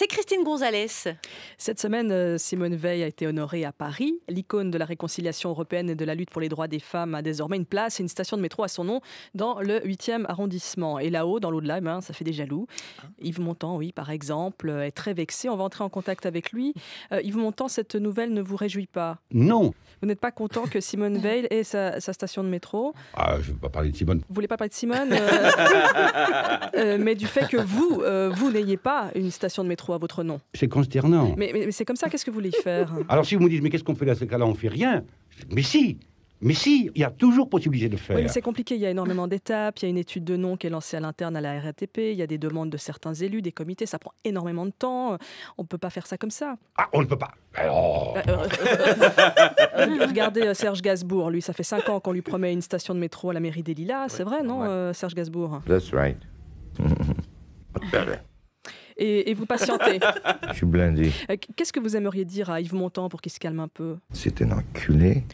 C'est Christine Gonzalez. Cette semaine, euh, Simone Veil a été honorée à Paris. L'icône de la réconciliation européenne et de la lutte pour les droits des femmes a désormais une place et une station de métro à son nom dans le 8e arrondissement. Et là-haut, dans l'au-delà, hein, ça fait des jaloux. Ah. Yves Montand, oui, par exemple, euh, est très vexé. On va entrer en contact avec lui. Euh, Yves Montand, cette nouvelle ne vous réjouit pas Non. Vous n'êtes pas content que Simone Veil ait sa, station de métro ah, Je ne veux pas parler de Simone. Vous ne voulez pas parler de Simone Mais du fait que vous, vous n'ayez pas une station de métro votre nom. C'est consternant. Mais, c'est comme ça, qu'est-ce que vous voulez faire Alors si vous me dites, mais qu'est-ce qu'on fait dans ce cas-là On fait rien. Mais si mais si, il y a toujours possibilité de faire. Oui, mais c'est compliqué. Il y a énormément d'étapes. Il y a une étude de nom qui est lancée à l'interne à la RATP. Il y a des demandes de certains élus, des comités. Ça prend énormément de temps. On ne peut pas faire ça comme ça. Ah, on ne peut pas. Bah, euh, regardez euh, Serge gasbourg Lui, ça fait cinq ans qu'on lui promet une station de métro à la mairie des Lilas. C'est vrai, non, euh, Serge gasbourg That's right. et, vous patientez. Je suis blindé. Euh, qu'est-ce que vous aimeriez dire à Yves Montand pour qu'il se calme un peu C'est un enculé.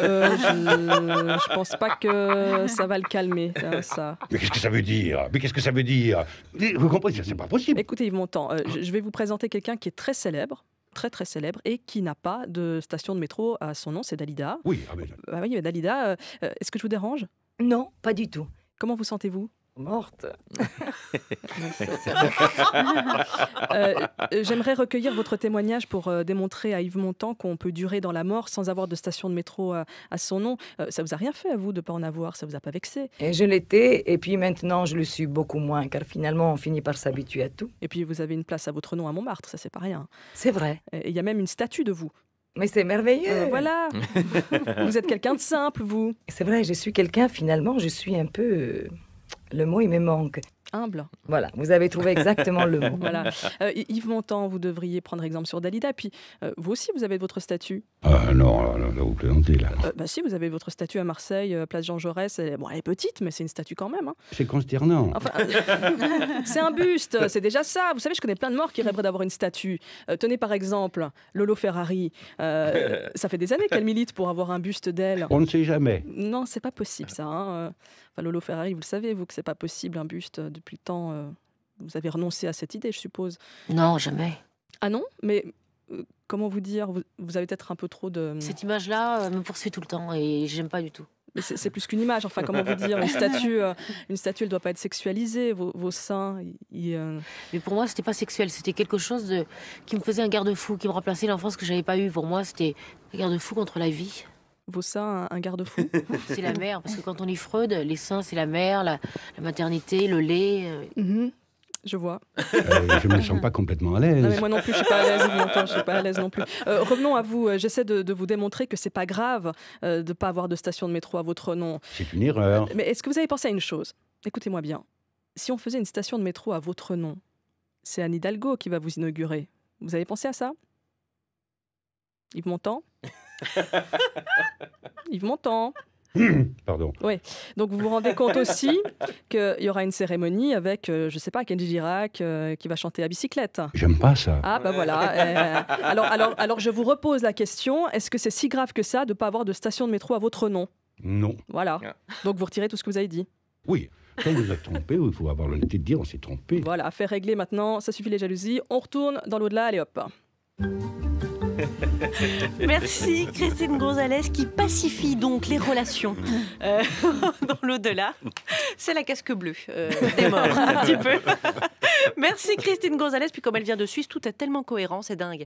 Euh, je, ne pense pas que ça va le calmer, euh, ça. Mais qu'est-ce que ça veut dire Mais qu'est-ce que ça veut dire Vous comprenez, c'est pas possible. Écoutez Yves Montand, je vais vous présenter quelqu'un qui est très célèbre, très très célèbre et qui n'a pas de station de métro à son nom, c'est Dalida. Oui, ah ben. Dalida, est-ce que je vous dérange Non, pas du tout. Comment vous sentez-vous morte. Euh, j'aimerais recueillir votre témoignage pour euh, démontrer à Yves Montand qu'on peut durer dans la mort sans avoir de station de métro euh, à, son nom. Ça ça vous a rien fait à vous de ne pas en avoir, ça vous a pas vexé et Je l'étais et puis maintenant je le suis beaucoup moins car finalement on finit par s'habituer à tout. Et puis vous avez une place à votre nom à Montmartre, ça c'est pas rien. C'est vrai. Il y a même une statue de vous. Mais c'est merveilleux. voilà. vous êtes quelqu'un de simple, vous. C'est vrai, je suis quelqu'un, finalement, je suis un peu le mot, il me manque. Humble. Voilà, vous avez trouvé exactement le mot. Voilà. Euh, Yves Montand, vous devriez prendre exemple sur Dalida. Puis euh, vous aussi, vous avez votre statut. Ah non, là, là, vous plaisantez là. Euh, bah, si, vous avez votre statue à Marseille, place Jean Jaurès. Elle, bon, elle est petite, mais c'est une statue quand même. Hein. C'est consternant. Enfin, c'est un buste, c'est déjà ça. Vous savez, je connais plein de morts qui rêveraient d'avoir une statue. tenez par exemple Lolo Ferrari. ça fait des années qu'elle milite pour avoir un buste d'elle. On ne sait jamais. Non, c'est pas possible ça. Hein. Enfin, Lolo Ferrari, vous le savez, vous, que c'est pas possible un buste depuis le temps, euh, vous avez renoncé à cette idée, je suppose. Non, jamais. Ah non Mais euh, comment vous dire vous, avez peut-être un peu trop de... Hum, cette image-là euh, me poursuit tout le temps et j'aime pas du tout. C'est plus qu'une image, enfin, comment vous dire Une statue, une statue elle ne doit pas être sexualisée, vos, seins. Mais pour moi, c'était pas sexuel, c'était quelque chose de, qui me faisait un garde-fou, qui me remplaçait l'enfance que j'avais pas eue. Pour moi, c'était un garde-fou contre la vie vaut ça un, garde-fou C'est la mère, parce que quand on lit Freud, les seins, c'est la mère, la, maternité, le lait. Euh. Mhm. Je vois. Euh, je ne me sens pas complètement à l'aise. moi non plus, je ne suis pas à l'aise. Je suis pas à l'aise non plus. Euh, revenons à vous. J'essaie de, vous démontrer que ce n'est pas grave de ne pas avoir de station de métro à votre nom. C'est une erreur. Mais est-ce que vous avez pensé à une chose Écoutez-moi bien. Si on faisait une station de métro à votre nom, c'est Anne Hidalgo qui va vous inaugurer. Vous avez pensé à ça Yves Montand Yves Montand. Pardon. Oui. Donc vous vous rendez compte aussi qu'il y aura une cérémonie avec, Je euh, je sais pas, Kenji Girac euh, qui va chanter à bicyclette. J'aime pas ça. Ah bah voilà. Euh, alors, alors, alors je vous repose la question, est-ce que c'est si grave que ça de ne pas avoir de station de métro à votre nom Non. Voilà. Ah. Donc vous retirez tout ce que vous avez dit. Oui. Quand vous êtes trompé, il faut avoir l'honnêteté de dire on s'est trompé. Voilà, fait régler maintenant, ça suffit les jalousies. On retourne dans l'au-delà, allez hop. Merci Christine Gonzalez qui pacifie donc les relations euh, dans l'au-delà. C'est la casque bleue euh, des un petit peu. Merci Christine Gonzalez. Puis comme elle vient de Suisse, tout est tellement cohérent, c'est dingue.